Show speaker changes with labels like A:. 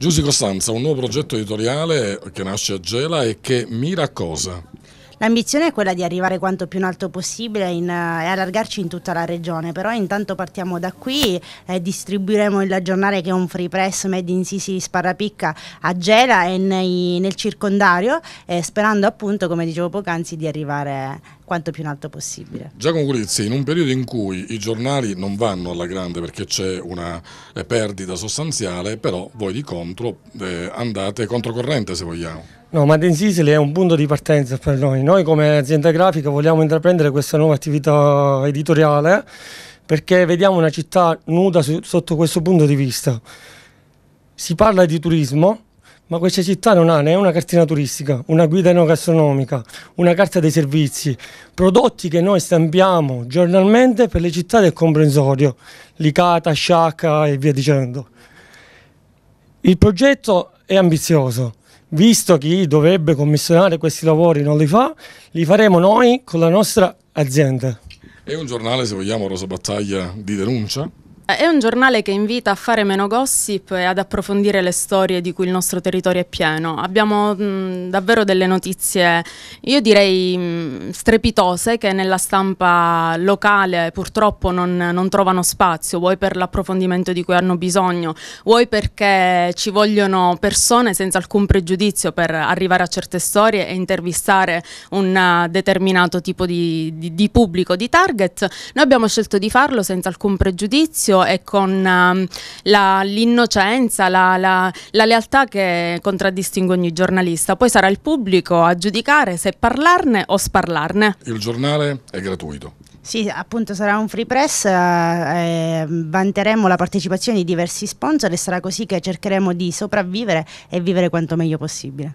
A: Giussi Costanza, un nuovo progetto editoriale che nasce a Gela e che mira a cosa?
B: L'ambizione è quella di arrivare quanto più in alto possibile in, eh, e allargarci in tutta la regione, però intanto partiamo da qui, eh, distribuiremo il giornale che è un free press made in Sisi Sparrapicca a Gela e nei, nel circondario, eh, sperando appunto, come dicevo poc'anzi, di arrivare quanto più in alto possibile.
A: Giacomo Curizzi, in un periodo in cui i giornali non vanno alla grande perché c'è una eh, perdita sostanziale, però voi di contro eh, andate controcorrente se vogliamo.
C: No, Madden Sicily è un punto di partenza per noi. Noi come azienda grafica vogliamo intraprendere questa nuova attività editoriale perché vediamo una città nuda su, sotto questo punto di vista. Si parla di turismo, ma questa città non ha né una cartina turistica, una guida enogastronomica, una carta dei servizi, prodotti che noi stampiamo giornalmente per le città del comprensorio, Licata, Sciacca e via dicendo. Il progetto è ambizioso, visto chi dovrebbe commissionare questi lavori non li fa, li faremo noi con la nostra azienda.
A: È un giornale, se vogliamo, Rosa Battaglia di denuncia?
D: Eh, è un giornale che invita a fare meno gossip e ad approfondire le storie di cui il nostro territorio è pieno. Abbiamo mh, mm, davvero delle notizie, io direi mh, mm, strepitose, che nella stampa locale purtroppo non, non trovano spazio, vuoi per l'approfondimento di cui hanno bisogno, vuoi perché ci vogliono persone senza alcun pregiudizio per arrivare a certe storie e intervistare un uh, determinato tipo di, di, di pubblico, di target. Noi abbiamo scelto di farlo senza alcun pregiudizio e con um, l'innocenza, la, la, la lealtà che contraddistingue ogni giornalista. Poi sarà il pubblico a giudicare se
B: parlarne o sparlarne.
A: Il giornale è gratuito.
B: Sì, appunto sarà un free press, eh, vanteremo la partecipazione di diversi sponsor e sarà così che cercheremo di sopravvivere e vivere quanto meglio possibile.